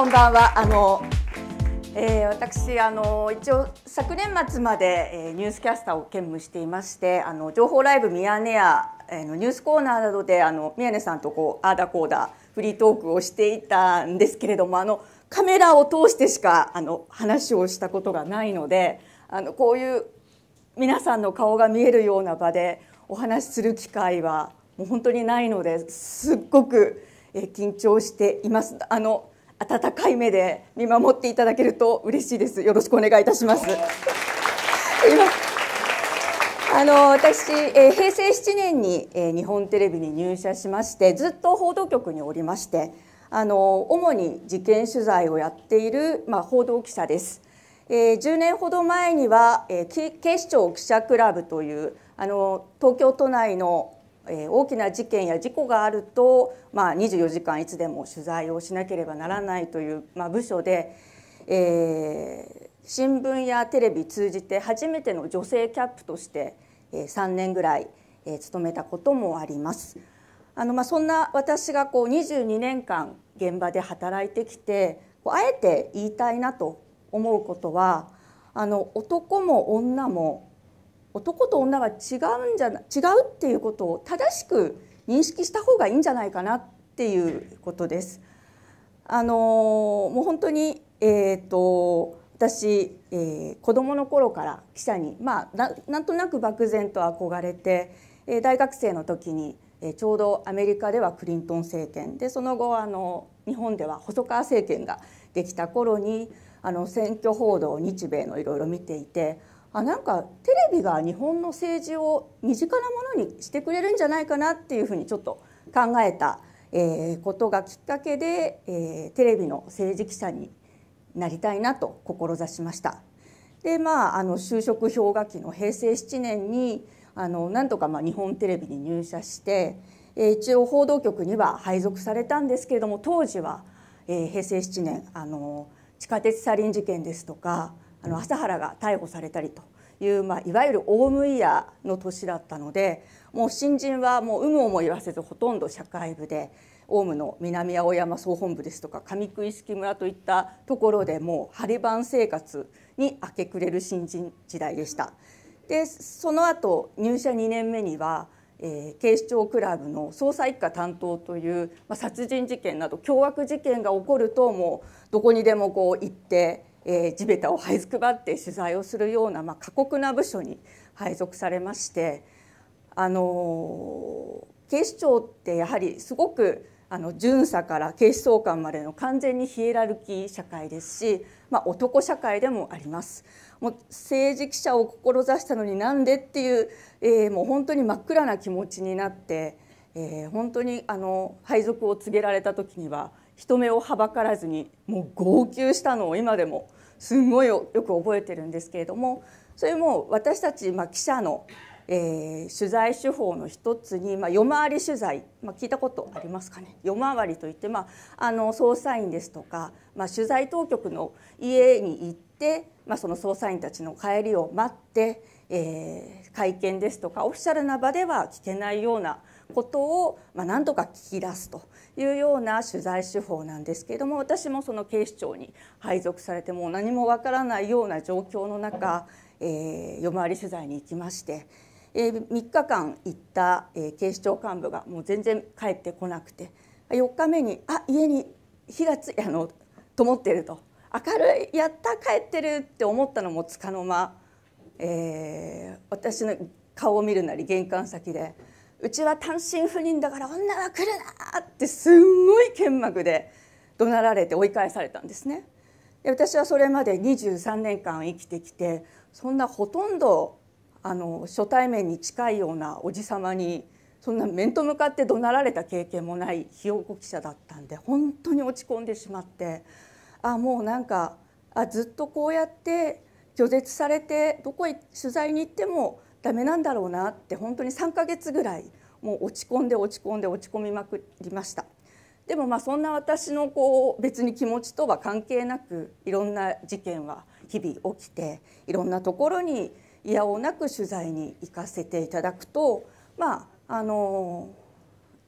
こんばんは。あの、えー、私あの一応昨年末まで、えー、ニュースキャスターを兼務していまして、あの情報ライブミヤネ屋、えのニュースコーナーなどであの宮根さんとこうあーだこーだフリートークをしていたんですけれども、あのカメラを通してしかあの話をしたことがないので、あのこういう皆さんの顔が見えるような場でお話しする機会はもう本当にないのですっごく緊張しています。あの温かい目で見守っていただけると嬉しいです。よろしくお願いいたします。あの私、えー、平成7年に、えー、日本テレビに入社しましてずっと報道局におりましてあの主に事件取材をやっている、まあ、報道記者です、えー、10年ほど前には、えー、警視庁記者クラブというあの東京都内のえ大きな事件や事故があると、まあ、24時間いつでも取材をしなければならないという、まあ、部署で、えー、新聞やテレビ通じて初めての女性キャップとして、えー、3年ぐらい、えー、勤めたこともあります。あのまあ、そんな私がこう22年間現場で働いてきてあえて言いたいなと思うことはあの男も女も男と女は違うんじゃ違うっていうことを正しく認識した方がいいんじゃないかなっていうことです。あのもう本当に、えーと、私、えー、子どもの頃から記者に、まあ、ななんとなく漠然と憧れて、えー、大学生の時に、えー、ちょうどアメリカではクリントン政権でその後あの日本では細川政権ができた頃にあの選挙報道日米のいろいろ見ていてあなんかテレビが日本の政治を身近なものにしてくれるんじゃないかなっていうふうにちょっと考えた、えー、ことがきっかけで、えー、テレビの政治記者になりたいなと志しました。でまあ、あの就職氷河期の平成7年にあのなんとかまあ日本テレビに入社して、えー、一応報道局には配属されたんですけれども当時は、えー、平成7年あの地下鉄サリン事件ですとかあの朝原が逮捕されたりという、まあ、いわゆるオウムイヤーの年だったのでもう新人はもう有無をも言わせずほとんど社会部でオウムの南青山総本部ですとか上久式村といったところでもう張生活に明け暮れる新人時代でした。でその後入社2年目にはえー、警視庁クラブの捜査一課担当という、まあ、殺人事件など凶悪事件が起こるともうどこにでもこう行ってえー、地べたを這いずくばって取材をするような、まあ、過酷な部署に配属されまして、あのー、警視庁ってやはりすごくあの巡査から警視総監までの完全にヒエラルキー社会ですし、まあ、男社会でもあります。もう政治記者を志したのになんでっていう、えー、もう本当に真っ暗な気持ちになって、えー、本当にあの配属を告げられた時には人目をはばからずにもう号泣したのを今でもすんごいよく覚えてるんですけれどもそれも私たち、まあ、記者の、え取材手法の一つに、まあ、夜回り取材、まあ、聞いたことありますかね夜回りといって、まあ、あの捜査員ですとか、まあ、取材当局の家に行って、まあ、その捜査員たちの帰りを待って、え会見ですとかオフィシャルな場では聞けないようなことを、まあ、何とか聞き出すと。いうような取材手法なんですけれども私もその警視庁に配属されてもう何もわからないような状況の中、えー、夜回り取材に行きまして。えー、3日間行った、えー、警視庁幹部がもう全然帰ってこなくて4日目に「あ家に火がつあの灯ってる」と「明るいやった帰ってる」って思ったのもつかの間、えー、私の顔を見るなり玄関先でうちは単身赴任だから女は来るなってすんごい剣幕で怒鳴られて追い返されたんですねで私はそれまで23年間生きてきてそんなほとんどあの初対面に近いようなおじ様にそんな面と向かって怒鳴られた経験もないひよこ記者だったんで本当に落ち込んでしまってあもうなんかあずっとこうやって拒絶されてどこへ取材に行ってもダメなんだろうなって本当に3ヶ月ぐらいもう落ち込んで落ち込んで落ち込みまくりました。でもまあそんな私のこう別に気持ちとは関係なくいろんな事件は日々起きていろんなところにいやおなく取材に行かせていただくとまああの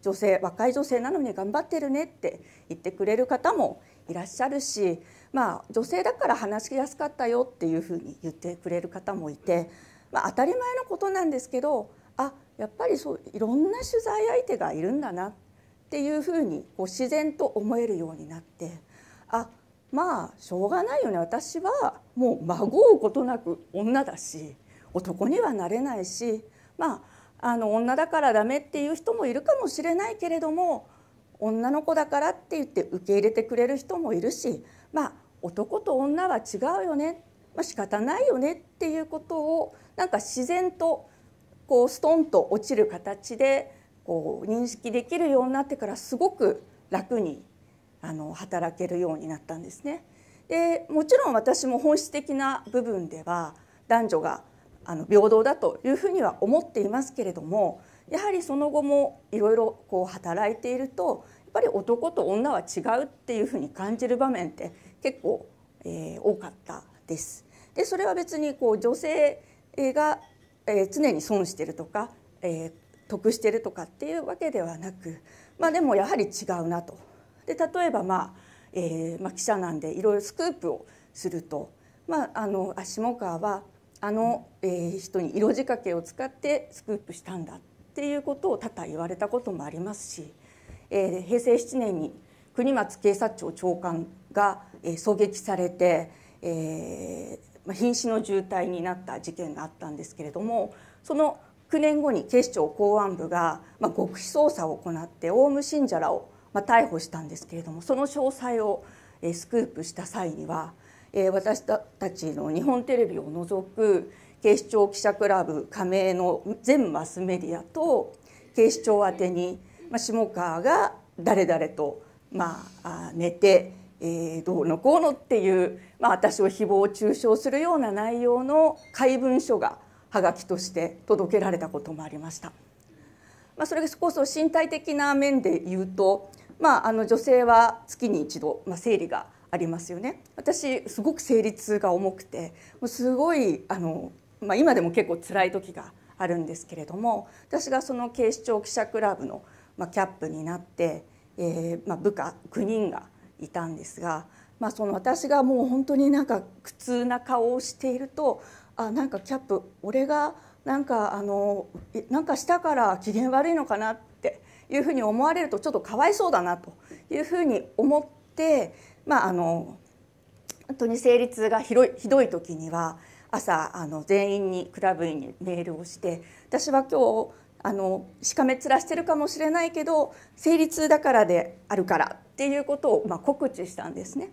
女性若い女性なのに頑張ってるねって言ってくれる方もいらっしゃるしまあ女性だから話しやすかったよっていうふうに言ってくれる方もいてまあ、当たり前のことなんですけどあやっぱりそういろんな取材相手がいるんだなっていうふうにこう自然と思えるようになってあまあしょうがないよね私はもうまごうことなく女だし男にはなれないしまああの女だからダメっていう人もいるかもしれないけれども女の子だからって言って受け入れてくれる人もいるしまあ男と女は違うよねまあ仕方ないよねっていうことをなんか自然とこうストンと落ちる形でこう認識できるようになってからすごく楽にあの働けるようになったんですね。でもちろん私も本質的な部分では男女があの平等だというふうには思っていますけれどもやはりその後もいろいろこう働いているとやっぱり男と女は違うっていうふうに感じる場面って結構、えー、多かったです。でそれは別にこう女性が、え常に損してるとか、え得してるとかっていうわけではなく、まあ、でもやはり違うなと。で例えば、まあえーまあ、記者なんでいろいろスクープをすると、まあ、あの下川はあの、えー、人に色仕掛けを使ってスクープしたんだっていうことを多々言われたこともありますし、えー、平成7年に国松警察庁長官が、えー、狙撃されてえー、まあ、瀕死の重体になった事件があったんですけれどもその9年後に警視庁公安部が、まあ、極秘捜査を行ってオウム信者らを、まあ、逮捕したんですけれどもその詳細を、えー、スクープした際には、えー、私たちの日本テレビを除く警視庁記者クラブ加盟の全マスメディアと警視庁宛てに、まあ、下川が誰々と、まあ、寝てえー、どうのこうのっていう、まあ、私を誹謗中傷するような内容の怪文書がはがきとして届けられたこともありました。まあ、それこそ身体的な面で言うと、まあ、あの女性は月に一度、まあ、生理がありますよね私すごく生理痛が重くてもうすごいあの、まあ、今でも結構辛い時があるんですけれども私がその警視庁記者クラブの、まあ、キャップになって、えーまあ、部下9人がいたんですが、まあ、その私がもう本当になんか苦痛な顔をしているとあなんかキャップ俺がなんかあのなんかしたから機嫌悪いのかなっていうふうに思われるとちょっとかわいそうだなというふうに思って、まあ、あの本当に生理痛がひどいひどい時には朝あの全員にクラブ員にメールをして私は今日あのしかめ面してるかもしれないけど生理痛だからであるからっていうことをま告知したんですね。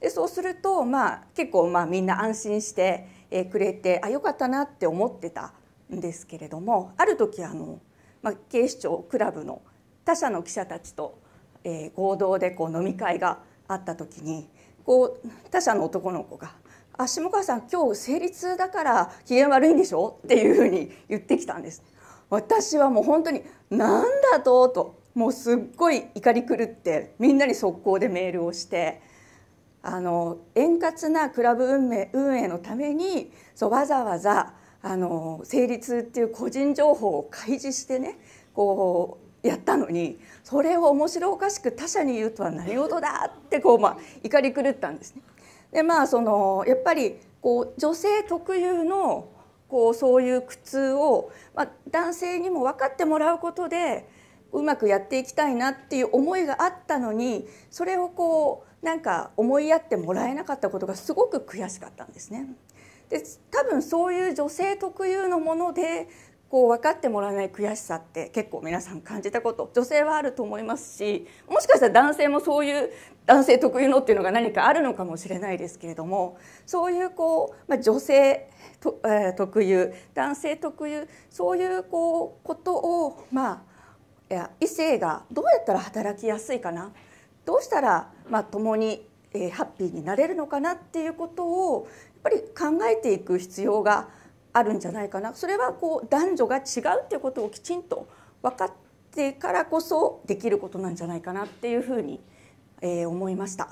でそうすると、まあ、結構まあみんな安心してくれてあよかったなって思ってたんですけれどもある時あの、まあ、警視庁クラブの他社の記者たちと、えー、合同でこう飲み会があった時にこう他社の男の子が「あ下川さん今日生理痛だから機嫌悪いんでしょ?」っていうふうに言ってきたんです。私はもう本当に「何だと?」ともうすっごい怒り狂ってみんなに速攻でメールをしてあの円滑なクラブ運営運営のためにそうわざわざあの成立っていう個人情報を開示してねこうやったのにそれを面白おかしく他者に言うとは何事だってこう、まあ、怒り狂ったんですね。でまあそのやっぱりこう女性特有のこうそういう苦痛を、まあ、男性にも分かってもらうことでうまくやっていきたいなっていう思いがあったのにそれをこうなんか思いやってもらえなかったことがすごく悔しかったんですね。で多分そういう女性特有のものでこう分かってもらえない悔しさって結構皆さん感じたこと女性はあると思いますしもしかしたら男性もそういう男性特有のっていうのが何かあるのかもしれないですけれどもそういうこう、まあ、女性と、えー、特有男性特有そういうこうことをまあや異性がどうやったら働きやすいかなどうしたら、まあ、共に、えー、ハッピーになれるのかなっていうことをやっぱり考えていく必要があるんじゃないかなそれはこう男女が違うっていうことをきちんと分かってからこそできることなんじゃないかなっていうふうに、えー、思いました。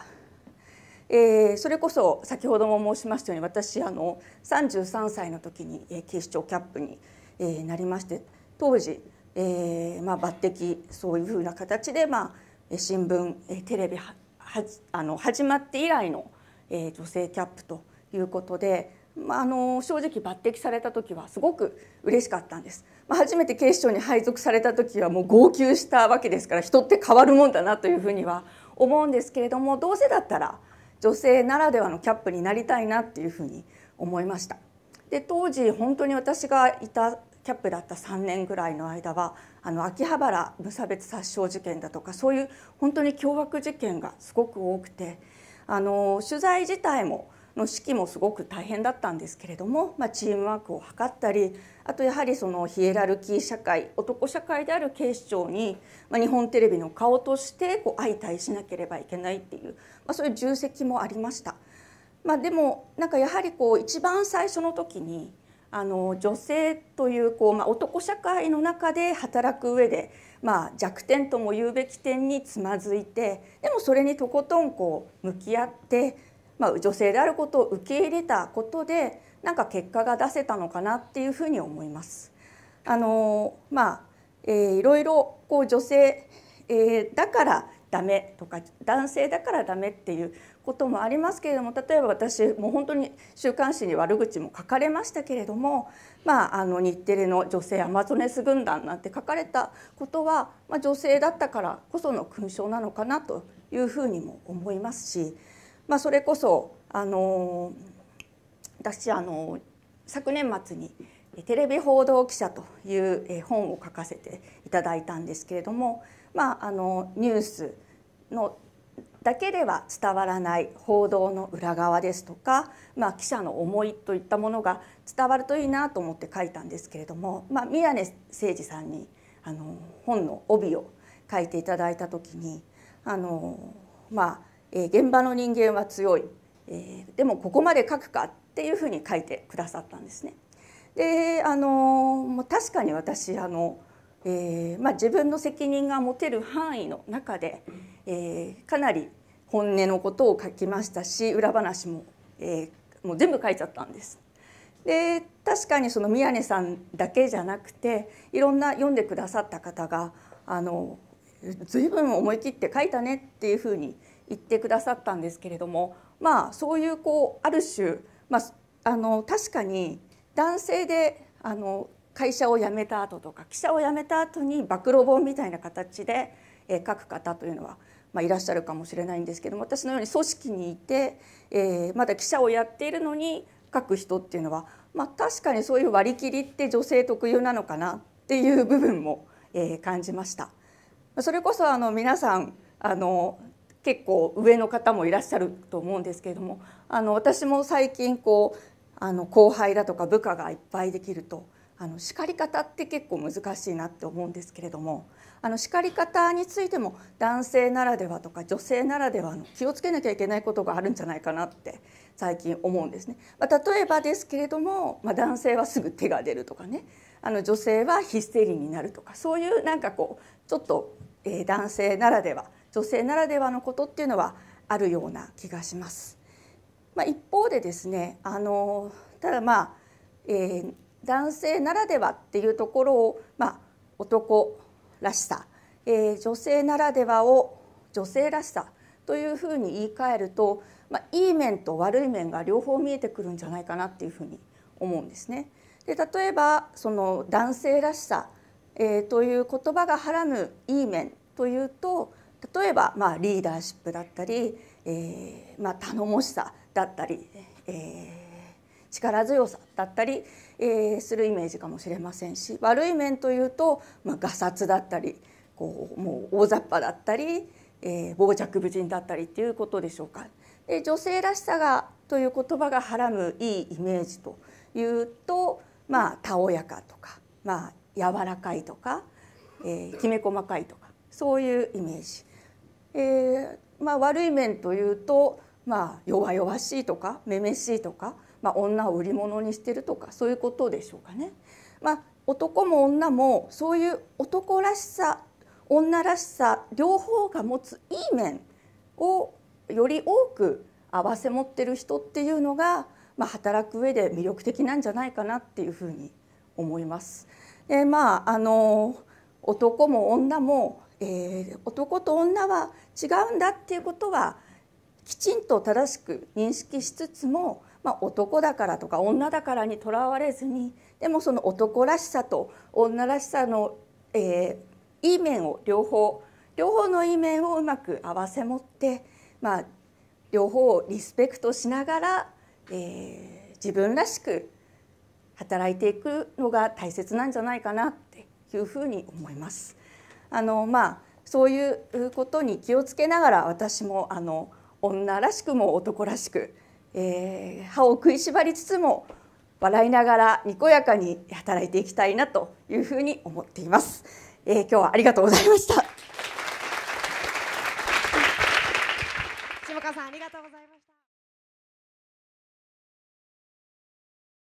えー、それこそ先ほども申しましたように私あの33歳の時に、えー、警視庁キャップに、えー、なりまして当時えーまあ、抜擢そういうふうな形で、まあ、新聞テレビはあの始まって以来の、えー、女性キャップということで、まあ、あの正直抜擢された時はすごく嬉しかったんです、まあ、初めて警視庁に配属された時はもう号泣したわけですから人って変わるもんだなというふうには思うんですけれどもどうせだったら女性ならではのキャップになりたいなっていうふうに思いました。で当時本当に私がいたキャップだった3年ぐらいの間はあの秋葉原無差別殺傷事件だとかそういう本当に凶悪事件がすごく多くてあの取材自体もの指揮もすごく大変だったんですけれども、まあ、チームワークを図ったりあとやはりそのヒエラルキー社会男社会である警視庁に、まあ、日本テレビの顔としてこう相対しなければいけないっていう、まあ、そういう重責もありました。まあ、でもなんかやはりこう一番最初の時にあの女性というこう、まあ、男社会の中で働く上で、まあ、弱点とも言うべき点につまずいてでもそれにとことんこう向き合って、まあ、女性であることを受け入れたことでなんか結果が出せたのかなっていうふうに思います。あのまあえー、いろいろこう女性、えー、だからダメとか男性だからダメっていうこともありますけれども例えば私もう本当に週刊誌に悪口も書かれましたけれども、まあ、あの日テレの女性アマゾネス軍団なんて書かれたことは、まあ、女性だったからこその勲章なのかなというふうにも思いますし、まあ、それこそあの私あの昨年末に「テレビ報道記者」という本を書かせていただいたんですけれども、まあ、あのニュースのだけでは伝わらない報道の裏側ですとか、まあ、記者の思いといったものが伝わるといいなと思って書いたんですけれども、まあ、宮根誠司さんにあの本の帯を書いていただいた時にあの、まあえー、現場の人間は強い、えー、でもここまで書くかっていうふうに書いてくださったんですね。であの確かに私あのえーまあ、自分の責任が持てる範囲の中で、えー、かなり本音のことを書きましたし裏話も,、えー、もう全部書いちゃったんです。で確かにその宮根さんだけじゃなくていろんな読んでくださった方があの随分思い切って書いたねっていうふうに言ってくださったんですけれどもまあそういうこうある種、まあ、あの確かに男性であの会社を辞めた後とか記者を辞めた後に暴露本みたいな形で書く方というのはまあ、いらっしゃるかもしれないんですけども私のように組織にいて、えー、まだ記者をやっているのに書く人っていうのは、まあ、確かにそういう割り切りって女性特有なのかなっていう部分も、えー、感じました。それこそあの皆さんあの結構上の方もいらっしゃると思うんですけれどもあの私も最近こうあの後輩だとか部下がいっぱいできるとあの叱り方って結構難しいなって思うんですけれどもあの叱り方についても男性ならではとか女性ならではの気をつけなきゃいけないことがあるんじゃないかなって最近思うんですね。まあ、例えばですけれども、まあ、男性はすぐ手が出るとかねあの女性はヒステリーになるとかそういうなんかこうちょっと、え男性ならでは女性ならではのことっていうのはあるような気がします。まあ、一方でですねあのただまあ、えー、男性ならではっていうところを、まあ、男らしさ、えー、女性ならではを女性らしさというふうに言い換えると、まあ、いい面と悪い面が両方見えてくるんじゃないかなっていうふうに思うんですね。で例えばその男性らしさ、えー、という言葉がはらむいい面というと例えば、まあ、リーダーシップだったり、えーまあ、頼もしさだったり、えー、力強さだったり、えー、するイメージかもしれませんし悪い面というと、まあ、がさつだったりこうもう大雑把だったり、えー、傍若無人だったりっていうことでしょうか。で女性らしさがという言葉がはらむいいイメージというとまあたおやかとか、まあ、柔らかいとか、えー、きめ細かいとかそういうイメージ。えーまあ、悪い面というと、まあ、弱々しいとかめめしいとかまあ、女を売り物にしてるとかそういうことでしょうかね。まあ、男も女もそういう男らしさ女らしさ両方が持ついい面をより多く合わせ持ってる人っていうのが、まあ、働く上で魅力的なんじゃないかなっていうふうに思います。でまああの男も女も、えー、男と女は違うんだっていうことはきちんと正しく認識しつつもまあ、男だからとか女だからにとらわれずにでもその男らしさと女らしさの、えー、いい面を両方両方のいい面をうまく合わせ持って、まあ、両方をリスペクトしながら、えー、自分らしく働いていくのが大切なんじゃないかなっていうふうに思います。あのまあそういうことに気をつけながら私もあの女らしくも男らしくえー、歯を食いしばりつつも笑いながらにこやかに働いていきたいなというふうに思っています。えー、今日はありがとうございました。下川さんありがとうございます。